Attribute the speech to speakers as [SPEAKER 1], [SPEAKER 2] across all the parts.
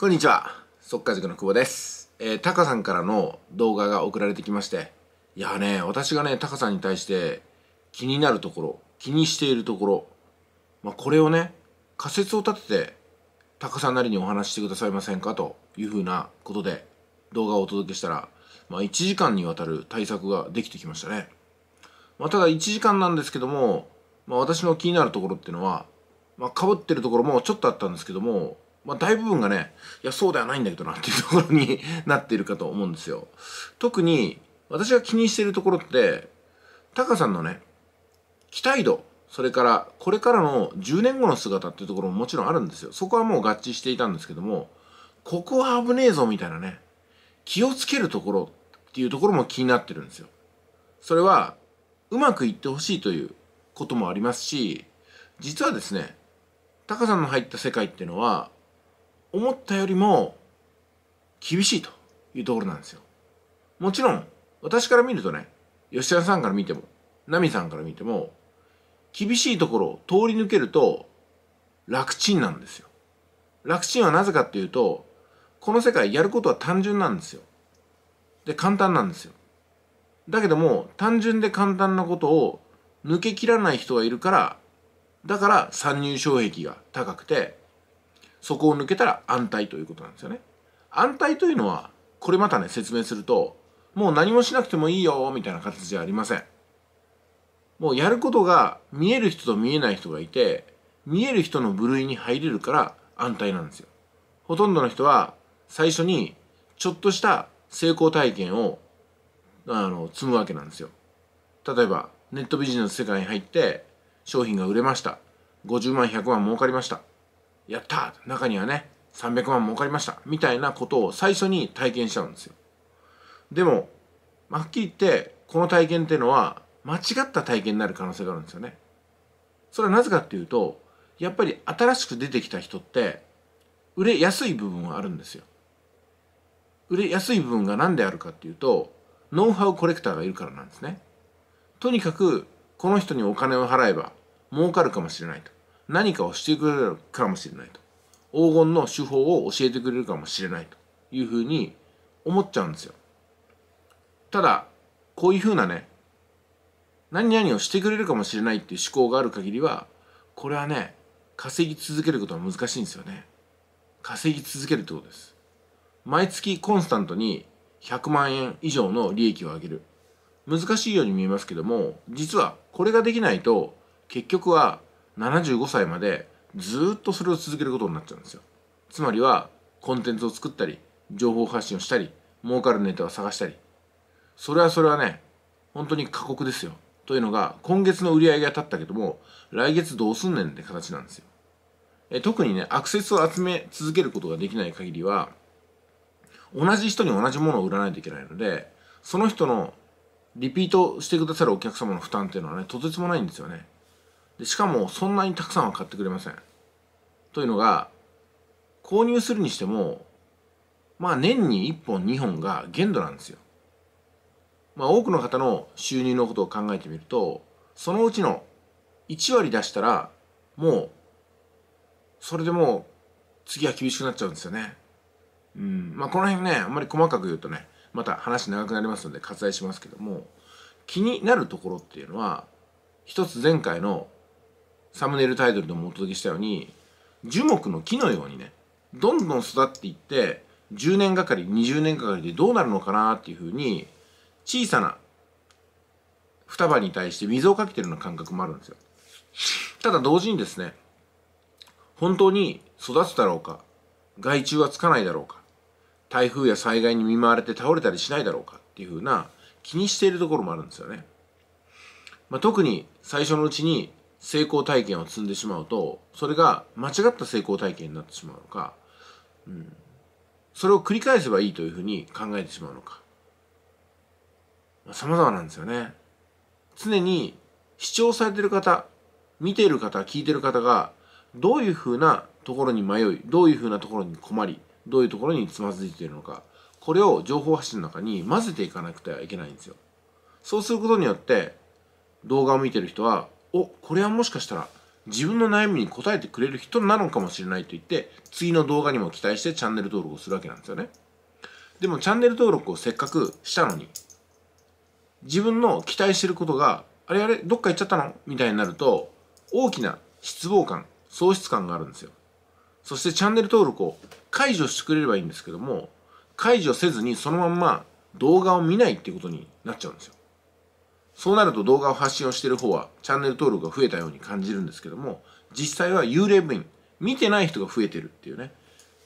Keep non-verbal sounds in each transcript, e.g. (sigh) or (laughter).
[SPEAKER 1] こんにちは速稼塾の久保です、えー、タカさんからの動画が送られてきましていやね私がねタカさんに対して気になるところ気にしているところ、まあ、これをね仮説を立ててタカさんなりにお話してくださいませんかというふうなことで動画をお届けしたら、まあ、1時間にわたる対策ができてきましたね、まあ、ただ1時間なんですけども、まあ、私の気になるところっていうのは、まあ、かぶってるところもちょっとあったんですけどもまあ、大部分がね、いや、そうではないんだけどなっていうところに (laughs) なっているかと思うんですよ。特に、私が気にしているところって、タカさんのね、期待度、それからこれからの10年後の姿っていうところももちろんあるんですよ。そこはもう合致していたんですけども、ここは危ねえぞみたいなね、気をつけるところっていうところも気になってるんですよ。それは、うまくいってほしいということもありますし、実はですね、タカさんの入った世界っていうのは、思ったよりも厳しいというところなんですよ。もちろん、私から見るとね、吉田さんから見ても、ナミさんから見ても、厳しいところを通り抜けると楽ちんなんですよ。楽ちんはなぜかっていうと、この世界やることは単純なんですよ。で、簡単なんですよ。だけども、単純で簡単なことを抜けきらない人がいるから、だから参入障壁が高くて、そこを抜けたら安泰ということなんですよね。安泰というのは、これまたね、説明すると、もう何もしなくてもいいよ、みたいな形じゃありません。もうやることが見える人と見えない人がいて、見える人の部類に入れるから安泰なんですよ。ほとんどの人は最初にちょっとした成功体験をあの積むわけなんですよ。例えばネットビジネス世界に入って商品が売れました。50万100万儲かりました。やった中にはね、300万儲かりましたみたいなことを最初に体験しちゃうんですよ。でも、はっきり言って、この体験っていうのは、間違った体験になる可能性があるんですよね。それはなぜかっていうと、やっぱり新しく出てきた人って、売れやすい部分はあるんですよ。売れやすい部分が何であるかっていうと、ノウハウコレクターがいるからなんですね。とにかく、この人にお金を払えば、儲かるかもしれないと。何かをしてくれるかもしれないと黄金の手法を教えてくれるかもしれないというふうに思っちゃうんですよただこういうふうなね何々をしてくれるかもしれないっていう思考がある限りはこれはね稼ぎ続けることは難しいんですよね稼ぎ続けるってことです毎月コンスタントに100万円以上の利益を上げる難しいように見えますけども実はこれができないと結局は75歳までずっとそれを続けることになっちゃうんですよつまりはコンテンツを作ったり情報発信をしたり儲かるネタを探したりそれはそれはね本当に過酷ですよというのが今月の売り上げが立ったけども来月どうすんねんって形なんですよえ特にねアクセスを集め続けることができない限りは同じ人に同じものを売らないといけないのでその人のリピートしてくださるお客様の負担っていうのはねとてつもないんですよねでしかもそんなにたくさんは買ってくれませんというのが購入するにしてもまあ年に1本2本が限度なんですよまあ多くの方の収入のことを考えてみるとそのうちの1割出したらもうそれでもう次は厳しくなっちゃうんですよねうんまあこの辺ねあんまり細かく言うとねまた話長くなりますので割愛しますけども気になるところっていうのは一つ前回のサムネイルタイトルでもお届けしたように樹木の木のようにねどんどん育っていって10年がかり20年がかりでどうなるのかなっていうふうに小さな双葉に対して水をかけてるような感覚もあるんですよただ同時にですね本当に育つだろうか害虫はつかないだろうか台風や災害に見舞われて倒れたりしないだろうかっていうふうな気にしているところもあるんですよね、まあ、特に最初のうちに成功体験を積んでしまうとそれが間違った成功体験になってしまうのか、うん、それを繰り返せばいいというふうに考えてしまうのか、まあ、様々なんですよね常に視聴されてる方見ている方聞いてる方がどういうふうなところに迷いどういうふうなところに困りどういうところにつまずいているのかこれを情報発信の中に混ぜていかなくてはいけないんですよそうすることによって動画を見てる人はおこれはもしかしたら自分の悩みに答えてくれる人なのかもしれないと言って次の動画にも期待してチャンネル登録をするわけなんですよねでもチャンネル登録をせっかくしたのに自分の期待してることがあれあれどっか行っちゃったのみたいになると大きな失望感喪失感があるんですよそしてチャンネル登録を解除してくれればいいんですけども解除せずにそのまんま動画を見ないっていうことになっちゃうんですよそうなると動画を発信をしてる方はチャンネル登録が増えたように感じるんですけども、実際は幽霊部員、見てない人が増えてるっていうね、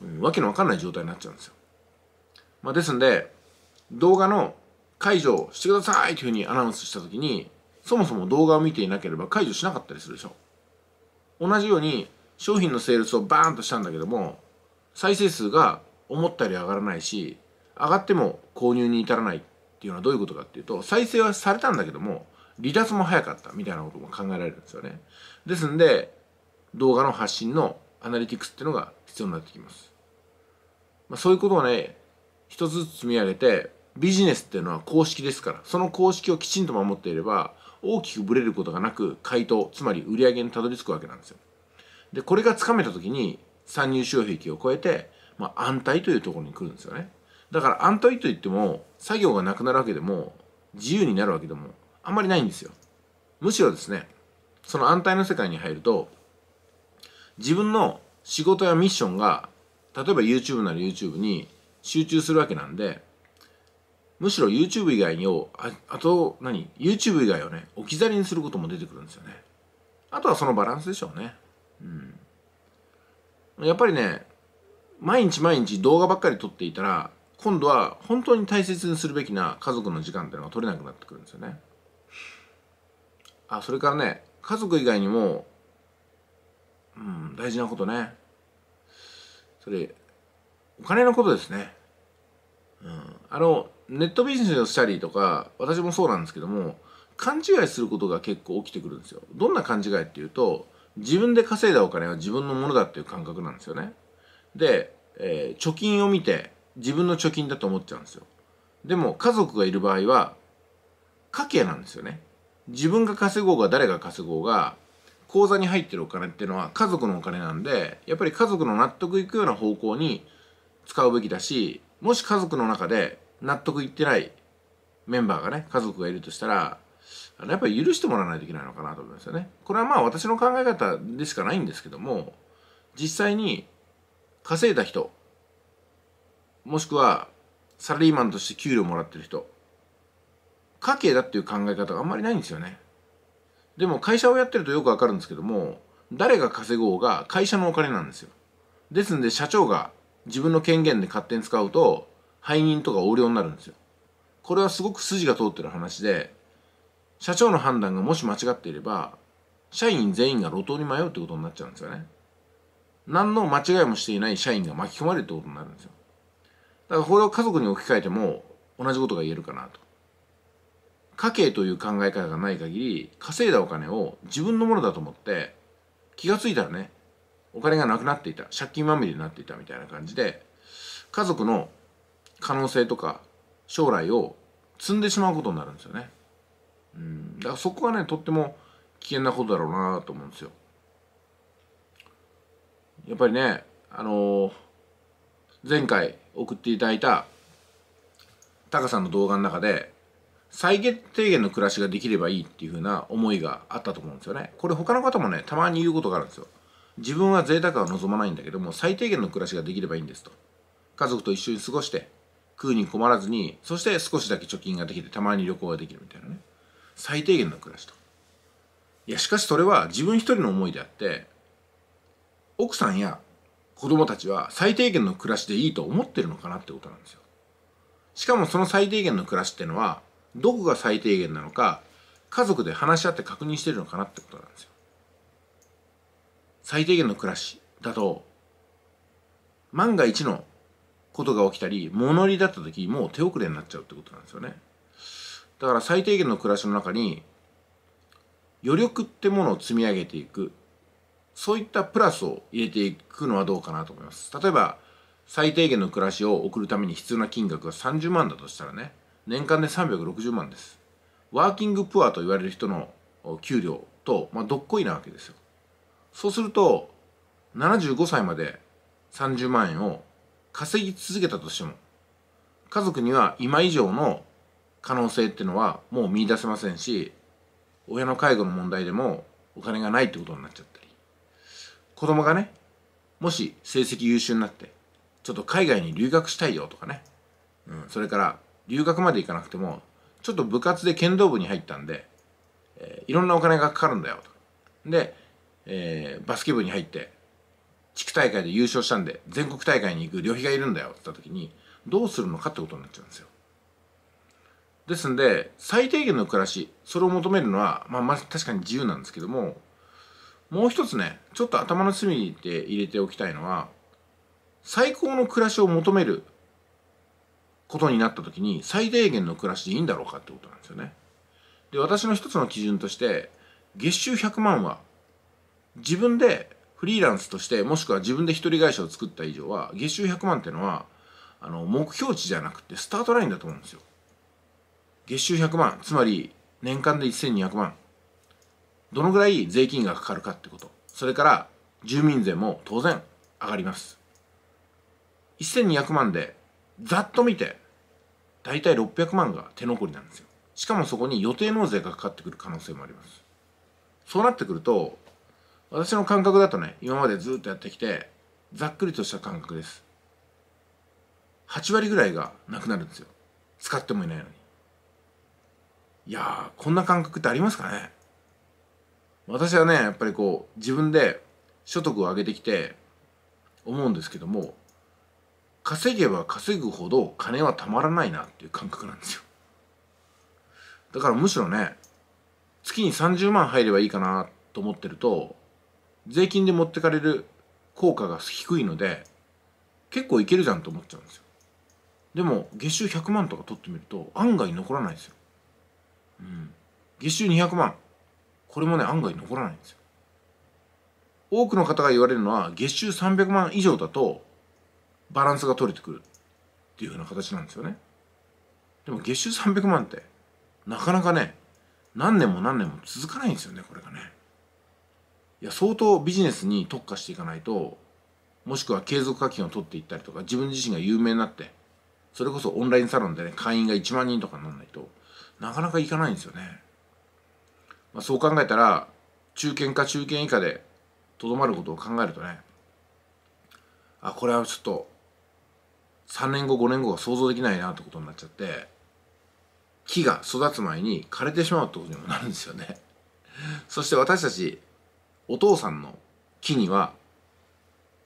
[SPEAKER 1] うん、わけのわかんない状態になっちゃうんですよ。まあ、ですんで、動画の解除してくださいというふうにアナウンスしたときに、そもそも動画を見ていなければ解除しなかったりするでしょ。同じように商品のセールスをバーンとしたんだけども、再生数が思ったより上がらないし、上がっても購入に至らないっていうのはどういうことかっていうと再生はされたんだけども離脱も早かったみたいなことも考えられるんですよねですんで動画の発信のアナリティクスっていうのが必要になってきます、まあ、そういうことをね一つずつ積み上げてビジネスっていうのは公式ですからその公式をきちんと守っていれば大きくブレることがなく回答つまり売り上げにたどり着くわけなんですよでこれがつかめた時に参入障壁を超えて、まあ、安泰というところに来るんですよねだから安泰といっても作業がなくなるわけでも自由になるわけでもあんまりないんですよむしろですねその安泰の世界に入ると自分の仕事やミッションが例えば YouTube なら YouTube に集中するわけなんでむしろ YouTube 以外にをああと何 YouTube 以外をね置き去りにすることも出てくるんですよねあとはそのバランスでしょうねうんやっぱりね毎日毎日動画ばっかり撮っていたら今度は本当に大切にするべきな家族の時間っていうのが取れなくなってくるんですよね。あそれからね家族以外にも、うん、大事なことねそれお金のことですね。うん、あのネットビジネスをしたりとか私もそうなんですけども勘違いすることが結構起きてくるんですよ。どんな勘違いっていうと自分で稼いだお金は自分のものだっていう感覚なんですよね。で、えー、貯金を見て自分の貯金だと思っちゃうんですよでも家族がいる場合は家計なんですよね自分が稼ごうが誰が稼ごうが口座に入ってるお金っていうのは家族のお金なんでやっぱり家族の納得いくような方向に使うべきだしもし家族の中で納得いってないメンバーがね家族がいるとしたらやっぱり許してもらわないといけないのかなと思いますよね。これはまあ私の考え方でしかないんですけども実際に稼いだ人もしくはサラリーマンとして給料もらってる人家計だっていう考え方があんまりないんですよねでも会社をやってるとよくわかるんですけども誰が稼ごうが会社のお金なんですよですんで社長が自分の権限で勝手に使うと背任とか横領になるんですよこれはすごく筋が通ってる話で社長の判断がもし間違っていれば社員全員が路頭に迷うってことになっちゃうんですよね何の間違いもしていない社員が巻き込まれるってことになるんですよだからこれを家族に置き換えても同じことが言えるかなと家計という考え方がない限り稼いだお金を自分のものだと思って気が付いたらねお金がなくなっていた借金まみれになっていたみたいな感じで家族の可能性とか将来を積んでしまうことになるんですよねうんだからそこはねとっても危険なことだろうなと思うんですよやっぱりねあのー、前回送っていただいたタカさんの動画の中で最低限の暮らしができればいいっていう風な思いがあったと思うんですよね。これ他の方もね、たまに言うことがあるんですよ。自分は贅沢は望まないんだけども、最低限の暮らしができればいいんですと。家族と一緒に過ごして、食うに困らずに、そして少しだけ貯金ができて、たまに旅行ができるみたいなね。最低限の暮らしと。いや、しかしそれは自分一人の思いであって、奥さんや子供たちは最低限の暮らしでいいと思ってるのかなってことなんですよ。しかもその最低限の暮らしってのは、どこが最低限なのか、家族で話し合って確認してるのかなってことなんですよ。最低限の暮らしだと、万が一のことが起きたり、物入りだった時、もう手遅れになっちゃうってことなんですよね。だから最低限の暮らしの中に、余力ってものを積み上げていくそういったプラスを入れていくのはどうかなと思います。例えば、最低限の暮らしを送るために必要な金額が30万だとしたらね、年間で360万です。ワーキングプアと言われる人の給料と、まあ、どっこいなわけですよ。そうすると、75歳まで30万円を稼ぎ続けたとしても、家族には今以上の可能性っていうのはもう見出せませんし、親の介護の問題でもお金がないってことになっちゃって。子供がねもし成績優秀になってちょっと海外に留学したいよとかね、うん、それから留学まで行かなくてもちょっと部活で剣道部に入ったんで、えー、いろんなお金がかかるんだよとで、えー、バスケ部に入って地区大会で優勝したんで全国大会に行く旅費がいるんだよって言った時にどうするのかってことになっちゃうんですよですんで最低限の暮らしそれを求めるのは、まあ、まあ確かに自由なんですけどももう一つねちょっと頭の隅で入れておきたいのは最高の暮らしを求めることになった時に最低限の暮らしでいいんだろうかってことなんですよね。で私の一つの基準として月収100万は自分でフリーランスとしてもしくは自分で一人会社を作った以上は月収100万っていうのはあの目標値じゃなくてスタートラインだと思うんですよ。月収100万つまり年間で1200万どのぐらい税金がかかるかってことそれから住民税も当然上がります1200万でざっと見て大体600万が手残りなんですよしかもそこに予定納税がかかってくる可能性もありますそうなってくると私の感覚だとね今までずっとやってきてざっくりとした感覚です8割ぐらいがなくなるんですよ使ってもいないのにいやーこんな感覚ってありますかね私はねやっぱりこう自分で所得を上げてきて思うんですけども稼げば稼ぐほど金はたまらないなっていう感覚なんですよだからむしろね月に30万入ればいいかなと思ってると税金で持ってかれる効果が低いので結構いけるじゃんと思っちゃうんですよでも月収100万とか取ってみると案外残らないですようん月収200万これもね案外残らないんですよ多くの方が言われるのは月収300万以上だとバランスが取れてくるっていうふうな形なんですよねでも月収300万ってなかなかね何年も何年も続かないんですよねこれがねいや相当ビジネスに特化していかないともしくは継続課金を取っていったりとか自分自身が有名になってそれこそオンラインサロンでね会員が1万人とかにならないとなかなかいかないんですよねまあ、そう考えたら中堅か中堅以下でとどまることを考えるとねあこれはちょっと3年後5年後が想像できないなってことになっちゃって木が育つ前に枯れてしまうってことにもなるんですよね (laughs) そして私たちお父さんの木には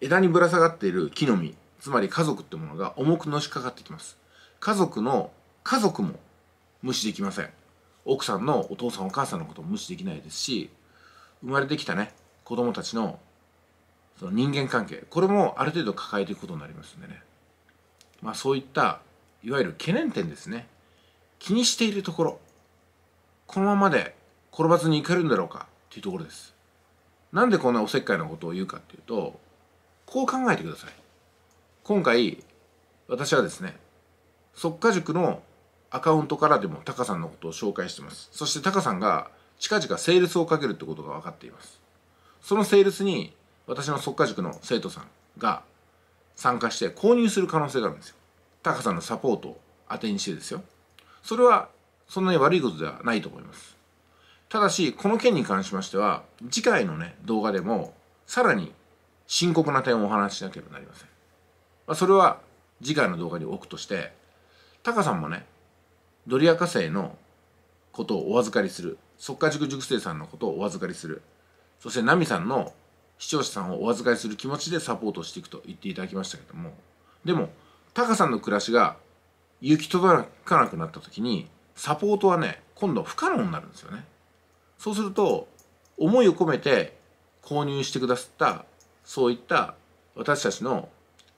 [SPEAKER 1] 枝にぶら下がっている木の実つまり家族ってものが重くのしかかってきます家族の家族も無視できません奥さんのお父さんお母さんのことも無視できないですし生まれてきたね子供たちのその人間関係これもある程度抱えていくことになりますんでねまあそういったいわゆる懸念点ですね気にしているところこのままで転ばずにいけるんだろうかっていうところですなんでこんなおせっかいなことを言うかっていうとこう考えてください今回私はですね即家塾のアカウントからでもタカさんのことを紹介してますそしてタカさんが近々セールスをかけるってことが分かっていますそのセールスに私の速化塾の生徒さんが参加して購入する可能性があるんですよタカさんのサポートを当てにしてですよそれはそんなに悪いことではないと思いますただしこの件に関しましては次回のね動画でもさらに深刻な点をお話ししなければなりません、まあ、それは次回の動画に置くとしてタカさんもねドリア火星のことをお預かりするっか塾塾生さんのことをお預かりするそしてナミさんの視聴者さんをお預かりする気持ちでサポートしていくと言っていただきましたけどもでもタカさんの暮らしが行き届かなくなった時にサポートはね今度不可能になるんですよねそうすると思いを込めて購入してくださったそういった私たちの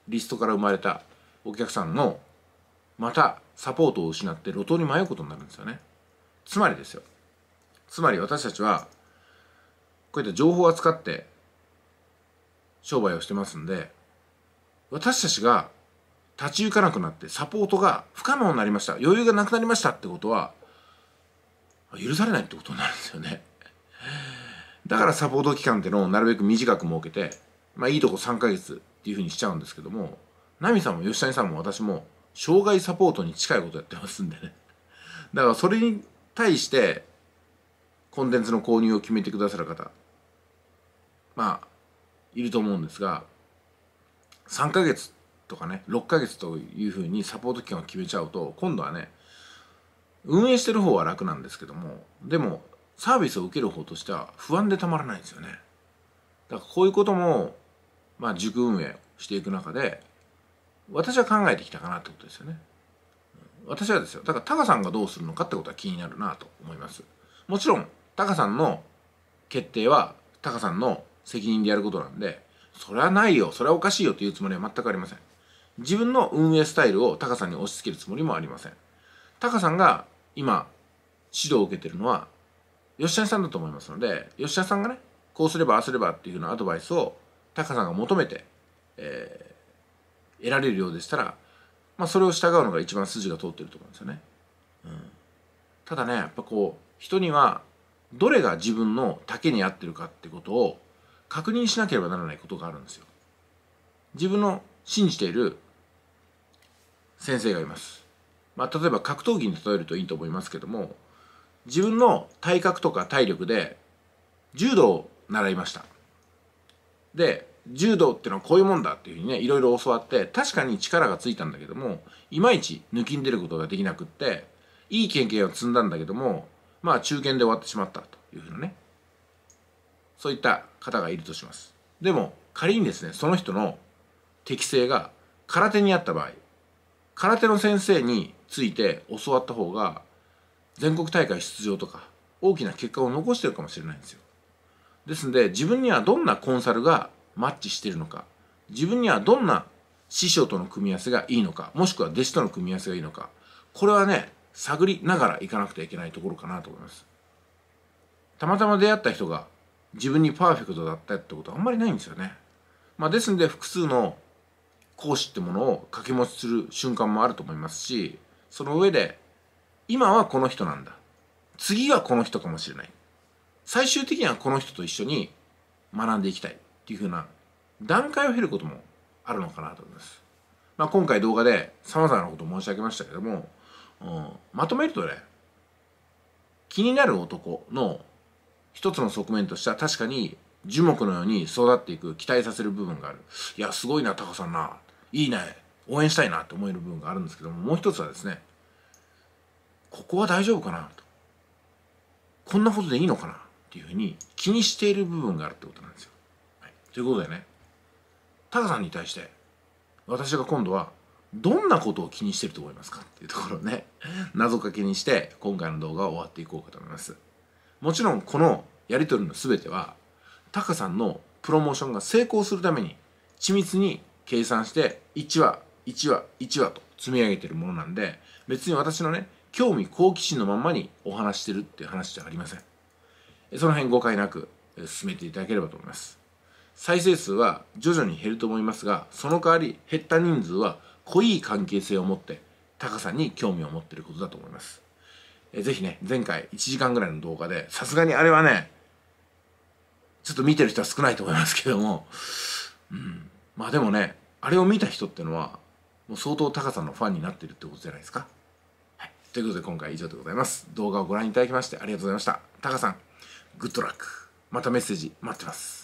[SPEAKER 1] リストから生まれたお客さんのまたサポートを失って路頭に迷うことになるんですよねつまりですよつまり私たちはこういった情報を扱って商売をしてますんで私たちが立ち行かなくなってサポートが不可能になりました余裕がなくなりましたってことは許されないってことになるんですよねだからサポート期間ってのをなるべく短く設けてまあいいとこ3ヶ月っていうふうにしちゃうんですけどもナミさんも吉谷さんも私も障害サポートに近いことやってますんでねだからそれに対してコンテンツの購入を決めてくださる方まあいると思うんですが3ヶ月とかね6ヶ月というふうにサポート期間を決めちゃうと今度はね運営してる方は楽なんですけどもでもサービスを受ける方としては不安でたまらないんですよねだからこういうこともまあ塾運営をしていく中で私は考えてきたかなってことですよね。私はですよだからタカさんがどうするのかってことは気になるなと思いますもちろんタカさんの決定はタカさんの責任でやることなんでそれはないよそれはおかしいよというつもりは全くありません自分の運営スタイルをタカさんに押し付けるつもりもありませんタカさんが今指導を受けてるのは吉谷さんだと思いますので吉谷さんがねこうすればああすればっていうふうなアドバイスをタカさんが求めて、えー得られるようでしたら、まあ、それを従うのが一番筋が通ってると思うんですよね。うん、ただねやっぱこう人にはどれが自分の丈に合ってるかってことを確認しなければならないことがあるんですよ。自分の信じている先生がいます。まあ、例えば格闘技に例えるといいと思いますけども自分の体格とか体力で柔道を習いました。で柔道ってのはこういうもんだっていうふうにねいろいろ教わって確かに力がついたんだけどもいまいち抜きん出ることができなくっていい経験を積んだんだけどもまあ中堅で終わってしまったというふうなねそういった方がいるとしますでも仮にですねその人の適性が空手にあった場合空手の先生について教わった方が全国大会出場とか大きな結果を残してるかもしれないんですよですんで自分にはどんなコンサルがマッチしてるのか自分にはどんな師匠との組み合わせがいいのかもしくは弟子との組み合わせがいいのかこれはね探りながら行かなくてはいけないところかなと思いますたまたま出会った人が自分にパーフェクトだったってことはあんまりないんですよね、まあ、ですんで複数の講師ってものを掛け持ちする瞬間もあると思いますしその上で今はこの人なんだ次はこの人かもしれない最終的にはこの人と一緒に学んでいきたいっていうふうな段階を経ることもあるのかなと思います。まあ、今回動画で様々なことを申し上げましたけども、うん、まとめるとね、気になる男の一つの側面としては確かに樹木のように育っていく、期待させる部分がある。いや、すごいな、タカさんな。いいね。応援したいなって思える部分があるんですけども、もう一つはですね、ここは大丈夫かなと。こんなことでいいのかなっていうふうに気にしている部分があるってことなんですよ。ということでねタカさんに対して私が今度はどんなことを気にしてると思いますかっていうところをね謎かけにして今回の動画は終わっていこうかと思いますもちろんこのやり取りの全てはタカさんのプロモーションが成功するために緻密に計算して1話1話1話と積み上げてるものなんで別に私のね興味好奇心のまんまにお話してるっていう話じゃありませんその辺誤解なく進めていただければと思います再生数は徐々に減ると思いますがその代わり減った人数は濃い関係性を持って高さに興味を持ってることだと思いますえぜひね前回1時間ぐらいの動画でさすがにあれはねちょっと見てる人は少ないと思いますけども、うん、まあでもねあれを見た人ってのはもう相当高さのファンになってるってことじゃないですか、はい、ということで今回以上でございます動画をご覧いただきましてありがとうございましたタカさんグッドラックまたメッセージ待ってます